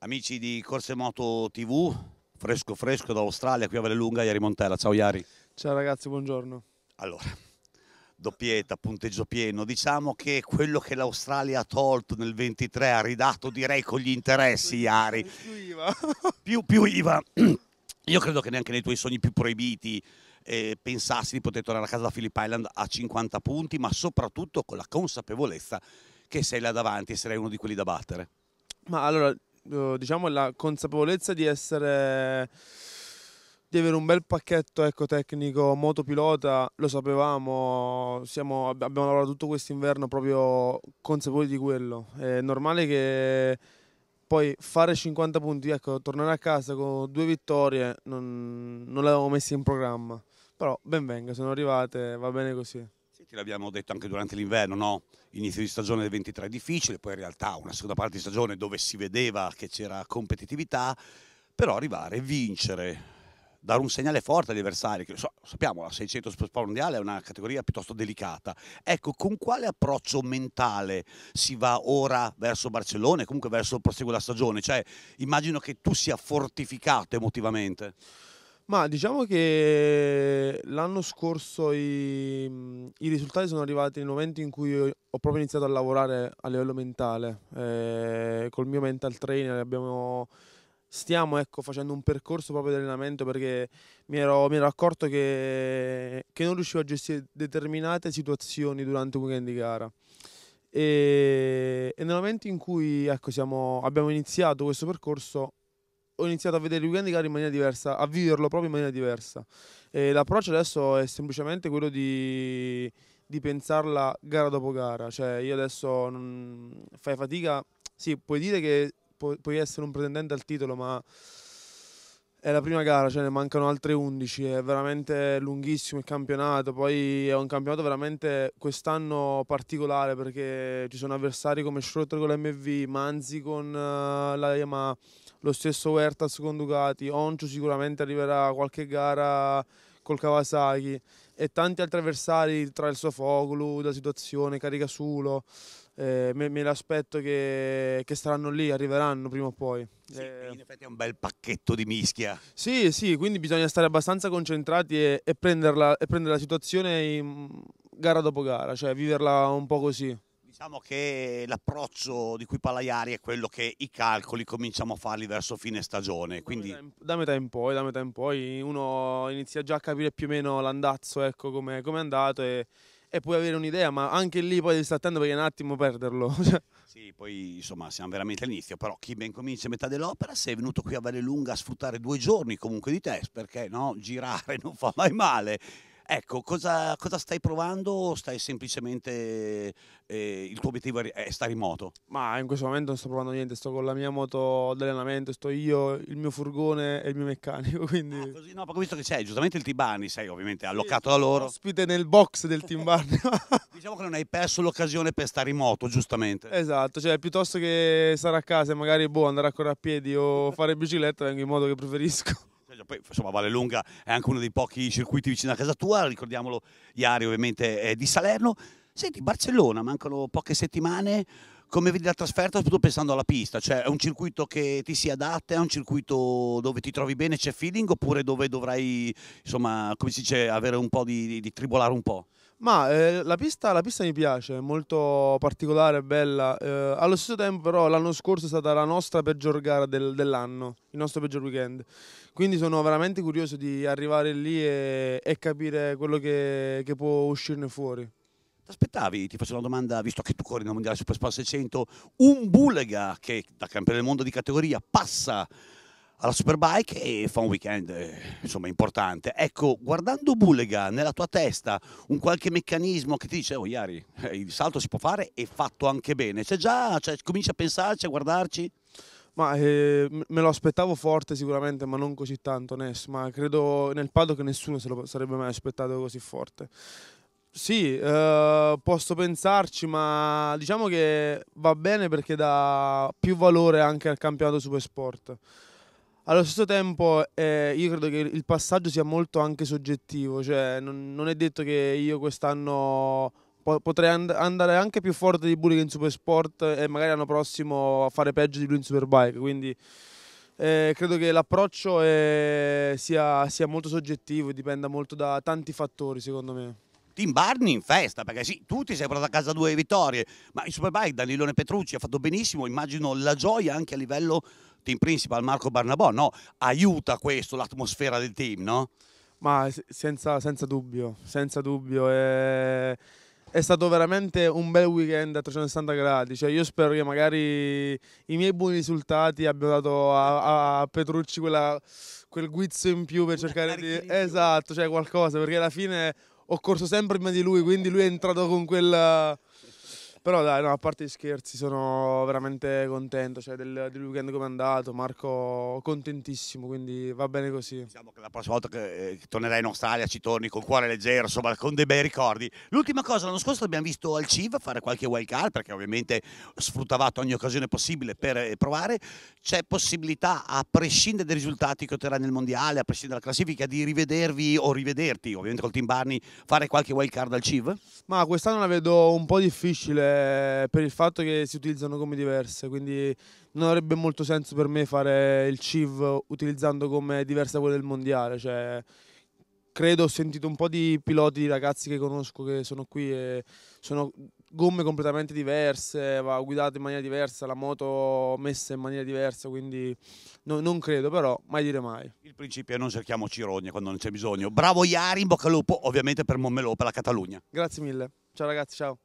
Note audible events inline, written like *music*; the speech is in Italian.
Amici di Corse Moto TV, fresco fresco dall'Australia, qui a Vallelunga, Iari Montella. Ciao Iari. Ciao ragazzi, buongiorno. Allora, doppietta, punteggio pieno. Diciamo che quello che l'Australia ha tolto nel 23 ha ridato direi con gli interessi, Iari. Più IVA. *laughs* più, più IVA. *clears throat* Io credo che neanche nei tuoi sogni più proibiti eh, pensassi di poter tornare a casa da Phillip Island a 50 punti, ma soprattutto con la consapevolezza che sei là davanti e sarai uno di quelli da battere. Ma allora, eh, diciamo la consapevolezza di essere di avere un bel pacchetto ecco, tecnico motopilota, lo sapevamo, siamo, abbiamo lavorato tutto questo inverno proprio consapevoli di quello. È normale che poi fare 50 punti, ecco, tornare a casa con due vittorie non, non l'avevamo messo in programma. Però ben venga, sono arrivate, va bene così te l'abbiamo detto anche durante l'inverno, no? inizio di stagione del 23 difficile, poi in realtà una seconda parte di stagione dove si vedeva che c'era competitività, però arrivare, vincere, dare un segnale forte agli avversari, che so, sappiamo la 600 Sport Mondiale è una categoria piuttosto delicata. Ecco, con quale approccio mentale si va ora verso Barcellona e comunque verso il proseguo della stagione? Cioè, immagino che tu sia fortificato emotivamente. Ma diciamo che l'anno scorso i, i risultati sono arrivati nel momento in cui ho proprio iniziato a lavorare a livello mentale. Eh, col mio mental trainer abbiamo, stiamo ecco, facendo un percorso proprio di allenamento perché mi ero, mi ero accorto che, che, non riuscivo a gestire determinate situazioni durante un weekend di gara. E, e nel momento in cui ecco, siamo, abbiamo iniziato questo percorso ho iniziato a vedere il weekend di gara in maniera diversa, a viverlo proprio in maniera diversa. E l'approccio adesso è semplicemente quello di, di pensarla gara dopo gara, cioè io adesso non, fai fatica, sì, puoi dire che pu- puoi essere un pretendente al titolo, ma è la prima gara, ce cioè ne mancano altre 11, è veramente lunghissimo il campionato, poi è un campionato veramente quest'anno particolare perché ci sono avversari come Schroeder con l'MV, Manzi con uh, la Yamaha, lo stesso Huertas con Ducati, Oncio sicuramente arriverà a qualche gara col Kawasaki e tanti altri avversari tra il Sofoglu, la situazione, Caricasulo. Eh, me, me l'aspetto che, che, saranno lì, arriveranno prima o poi. Sì, eh, in effetti è un bel pacchetto di mischia. Sì, sì, quindi bisogna stare abbastanza concentrati e, e, prenderla, e prendere la situazione gara dopo gara, cioè viverla un po' così. Diciamo che l'approccio di cui parla Iari è quello che i calcoli cominciamo a farli verso fine stagione. Quindi... Da, metà, in poi, eh, da metà in poi uno inizia già a capire più o meno l'andazzo, ecco come è andato e, e puoi avere un'idea, ma anche lì poi devi stare attento perché è un attimo perderlo. *laughs* Cioè sì, poi insomma siamo veramente all'inizio, però chi ben comincia a metà dell'opera, sei venuto qui a Valle Lunga a sfruttare due giorni comunque di test, perché no, girare *laughs* non fa mai male. Ecco, cosa, cosa stai provando o stai semplicemente, eh, il tuo obiettivo è stare in moto? Ma in questo momento non sto provando niente, sto con la mia moto d'allenamento, sto io, il mio furgone e il mio meccanico, *laughs* quindi... Ah, così, no, perché visto che c'è giustamente il Tibani, sei ovviamente allocato da loro. Ospite nel box del Tibani. *laughs* diciamo che non hai perso l'occasione per stare in moto, giustamente. Esatto, cioè piuttosto che stare a casa e magari boh, andare a correre a piedi o fare bicicletta, vengo in moto che preferisco. Poi, insomma, Valle Lunga è anche uno dei pochi circuiti vicino a casa tua, ricordiamolo, Iari ovviamente è di Salerno. Senti, Barcellona, mancano poche settimane, come vedi la trasferta, soprattutto pensando alla pista, cioè è un circuito che ti si adatta, è un circuito dove ti trovi bene, c'è feeling oppure dove dovrai, insomma, come si dice, avere un po' di, di, di tribolare un po'? Ma eh, la, pista, la, pista, mi piace, è molto particolare, bella. Eh, allo stesso tempo, però, l'anno scorso è stata la nostra peggior gara del, dell'anno, il nostro peggior weekend. Quindi sono veramente curioso di arrivare lì e, e capire quello che, che può uscirne fuori. Ti aspettavi, ti faccio una domanda, visto che tu corri nella Mondiale Superspa 600, un Bulega che da campione del mondo di categoria passa alla Superbike e fa un weekend eh, insomma importante. Ecco, guardando Bullega nella tua testa un qualche meccanismo che ti dice "Oh Iari, eh, il salto si può fare e fatto anche bene". C'è già, cioè, cominci a pensarci, a guardarci? Ma eh, me lo aspettavo forte sicuramente, ma non così tanto Ness, ma credo nel che nessuno se lo sarebbe mai aspettato così forte. Sì, eh, posso pensarci, ma diciamo che va bene perché dà più valore anche al campionato Supersport. Allo stesso tempo eh, io credo che il passaggio sia molto anche soggettivo, cioè non, non è detto che io quest'anno po- potrei and- andare anche più forte di Burica in Supersport e magari l'anno prossimo fare peggio di lui in Superbike, quindi eh, credo che l'approccio è, eh, sia, sia molto soggettivo, e dipenda molto da tanti fattori secondo me. Team Barney in festa, perché sì, tutti si è portato a casa due vittorie, ma il Superbike Danilone Petrucci ha fatto benissimo, immagino la gioia anche a livello team principal Marco Barnabò, no? Aiuta questo l'atmosfera del team, no? Ma senza, senza dubbio, senza dubbio. È, è, stato veramente un bel weekend a 360 gradi. Cioè io spero che magari i miei buoni risultati abbiano dato a, a Petrucci quella, quel guizzo in più per Una cercare di... Esatto, cioè qualcosa, perché alla fine ho corso sempre prima di lui, quindi lui è entrato con quella però dai, no, a parte gli scherzi, sono veramente contento cioè, del, del, weekend come è andato, Marco contentissimo, quindi va bene così. Diciamo che la prossima volta che eh, tornerai in Australia ci torni col cuore leggero, insomma, con dei bei ricordi. L'ultima cosa, l'anno scorso abbiamo visto al CIV fare qualche wild card, perché ovviamente sfruttavate ogni occasione possibile per eh, provare. C'è possibilità, a prescindere dai risultati che otterrai nel Mondiale, a prescindere dalla classifica, di rivedervi o rivederti, ovviamente col team Barney, fare qualche wild card al CIV? Ma quest'anno la vedo un po' difficile eh, per il fatto che si utilizzano gomme diverse, quindi non avrebbe molto senso per me fare il CIV utilizzando gomme diverse da quelle del mondiale. Cioè, credo ho sentito un po' di piloti, di ragazzi che conosco che sono qui e sono gomme completamente diverse, va guidata in maniera diversa, la moto messa in maniera diversa, quindi no, non credo, però mai dire mai. Il principio è non cerchiamo cirogne quando non c'è bisogno. Bravo Iari, in bocca al lupo, ovviamente per Mommelò, per la Catalogna. Grazie mille. Ciao ragazzi, ciao.